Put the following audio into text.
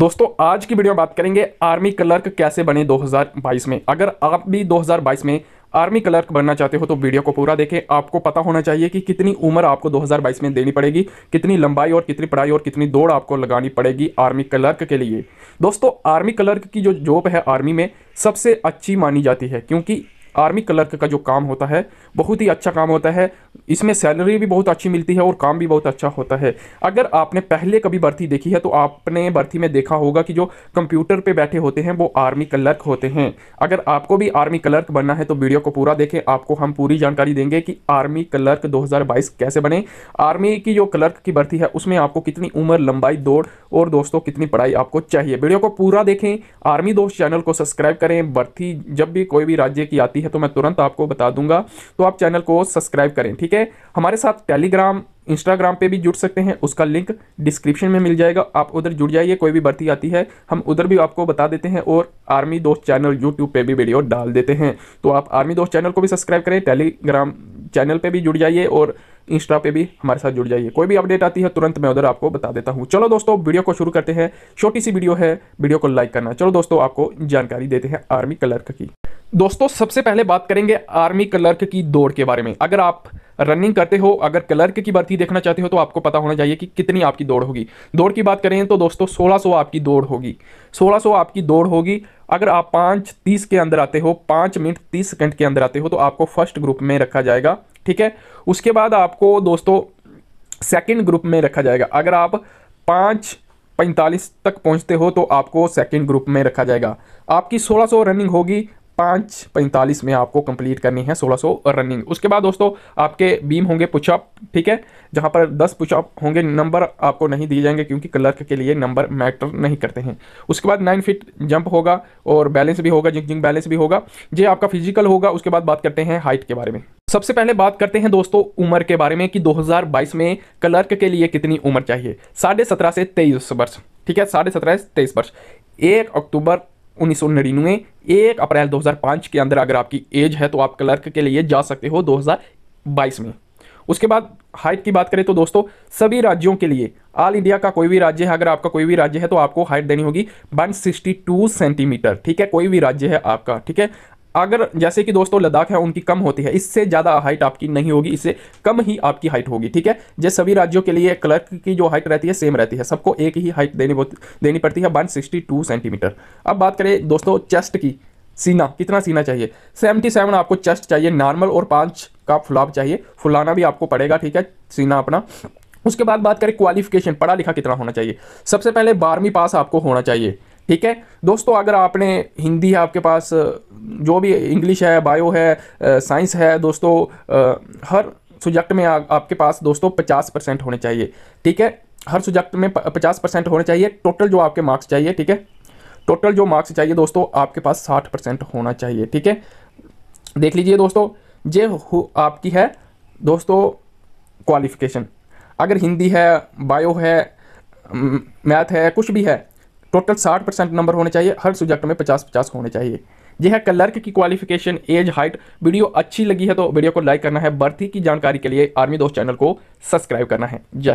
दोस्तों आज की वीडियो में बात करेंगे आर्मी क्लर्क कैसे बने 2022 में अगर आप भी 2022 में आर्मी क्लर्क बनना चाहते हो तो वीडियो को पूरा देखें आपको पता होना चाहिए कि कितनी उम्र आपको 2022 में देनी पड़ेगी कितनी लंबाई और कितनी पढ़ाई और कितनी दौड़ आपको लगानी पड़ेगी आर्मी क्लर्क के लिए दोस्तों आर्मी क्लर्क की जो जॉब है आर्मी में सबसे अच्छी मानी जाती है क्योंकि आर्मी क्लर्क का जो काम होता है बहुत ही अच्छा काम होता है इसमें सैलरी भी बहुत अच्छी मिलती है और काम भी बहुत अच्छा होता है अगर आपने पहले कभी भर्ती देखी है तो आपने भर्ती में देखा होगा कि जो कंप्यूटर पर बैठे होते हैं वो आर्मी क्लर्क होते हैं अगर आपको भी आर्मी क्लर्क बनना है तो वीडियो को पूरा देखें आपको हम पूरी जानकारी देंगे कि आर्मी क्लर्क दो कैसे बने आर्मी की जो क्लर्क की भर्ती है उसमें आपको कितनी उम्र लंबाई दौड़ और दोस्तों कितनी पढ़ाई आपको चाहिए वीडियो को पूरा देखें आर्मी दोस्त चैनल को सब्सक्राइब करें भर्ती जब भी कोई भी राज्य की आती है है तो मैं तुरंत आपको बता दूंगा तो आप चैनल को सब्सक्राइब करें ठीक है हमारे साथ टेलीग्राम इंस्टाग्राम पे भी जुड़ सकते हैं उसका लिंक डिस्क्रिप्शन में मिल जाएगा आप उधर जुड़ जाइए कोई भी भर्ती आती है हम उधर भी आपको बता देते हैं और आर्मी दोस्त चैनल यूट्यूब पे भी वीडियो डाल देते हैं तो आप आर्मी दोस्त चैनल को भी सब्सक्राइब करें टेलीग्राम चैनल पर भी जुड़ जाइए और इंस्टा पे भी हमारे साथ जुड़ जाइए कोई भी अपडेट आती है तुरंत मैं उधर आपको बता देता हूँ चलो दोस्तों वीडियो को शुरू करते हैं छोटी सी वीडियो है वीडियो को लाइक करना चलो दोस्तों आपको जानकारी देते हैं आर्मी क्लर्क की दोस्तों सबसे पहले बात करेंगे आर्मी क्लर्क की दौड़ के बारे में अगर आप रनिंग करते हो अगर क्लर्क की भर्ती देखना चाहते हो तो आपको पता होना चाहिए कि कितनी आपकी दौड़ होगी दौड़ की बात करें तो दोस्तों 1600 आपकी दौड़ होगी 1600 आपकी दौड़ होगी अगर आप पाँच तीस के अंदर आते हो पाँच मिनट तीस सेकंड के अंदर आते हो तो आपको फर्स्ट ग्रुप में रखा जाएगा ठीक है उसके बाद आपको दोस्तों सेकंड ग्रुप में रखा जाएगा अगर आप पाँच पैंतालीस तक पहुंचते हो तो आपको सेकंड ग्रुप में रखा जाएगा आपकी 1600 रनिंग होगी पाँच पैंतालीस में आपको कंप्लीट करनी है 1600 रनिंग उसके बाद दोस्तों आपके बीम होंगे पुचअप ठीक है जहाँ पर 10 पुचअप होंगे नंबर आपको नहीं दिए जाएंगे क्योंकि क्लर्क के लिए नंबर मैटर नहीं करते हैं उसके बाद नाइन फिट जंप होगा और बैलेंस भी होगा जिंग जिंग बैलेंस भी होगा ये आपका फिजिकल होगा उसके बाद बात करते हैं हाइट के बारे में सबसे पहले बात करते हैं दोस्तों उम्र के बारे में कि 2022 में क्लर्क के लिए कितनी उम्र चाहिए साढ़े सत्रह से तेईस वर्ष ठीक है साढ़े सत्रह से तेईस वर्ष एक अक्टूबर उन्नीस सौ नड़िनवे एक अप्रैल 2005 के अंदर अगर आपकी एज है तो आप क्लर्क के लिए जा सकते हो 2022 में उसके बाद हाइट की बात करें तो दोस्तों सभी राज्यों के लिए ऑल इंडिया का कोई भी राज्य है अगर आपका कोई भी राज्य है तो आपको हाइट देनी होगी 162 सेंटीमीटर ठीक है कोई भी राज्य है आपका ठीक है अगर जैसे कि दोस्तों लद्दाख है उनकी कम होती है इससे ज़्यादा हाइट आपकी नहीं होगी इससे कम ही आपकी हाइट होगी ठीक है जैसे सभी राज्यों के लिए क्लर्क की जो हाइट रहती है सेम रहती है सबको एक ही हाइट देनी देनी पड़ती है वन सेंटीमीटर अब बात करें दोस्तों चेस्ट की सीना कितना सीना चाहिए सेवेंटी सेवन आपको चेस्ट चाहिए नॉर्मल और पाँच का फुलाव चाहिए फुलाना भी आपको पड़ेगा ठीक है सीना अपना उसके बाद बात करें क्वालिफिकेशन पढ़ा लिखा कितना होना चाहिए सबसे पहले बारहवीं पास आपको होना चाहिए ठीक है दोस्तों अगर आपने हिंदी है आपके पास जो भी इंग्लिश है बायो है साइंस है दोस्तों हर सब्जेक्ट में आ, आपके पास दोस्तों पचास परसेंट होने चाहिए ठीक है हर सब्जेक्ट में पचास परसेंट होने चाहिए टोटल जो आपके मार्क्स चाहिए ठीक है टोटल जो मार्क्स चाहिए दोस्तों आपके पास साठ परसेंट होना चाहिए ठीक है देख लीजिए दोस्तों ये आपकी है दोस्तों क्वालिफिकेशन अगर हिंदी है बायो है मैथ है कुछ भी है टोटल साठ परसेंट नंबर होने चाहिए हर सब्जेक्ट में पचास पचास होने चाहिए यह है क्लर्क की क्वालिफिकेशन एज हाइट वीडियो अच्छी लगी है तो वीडियो को लाइक करना है बर्थी की जानकारी के लिए आर्मी दोस्त चैनल को सब्सक्राइब करना है जय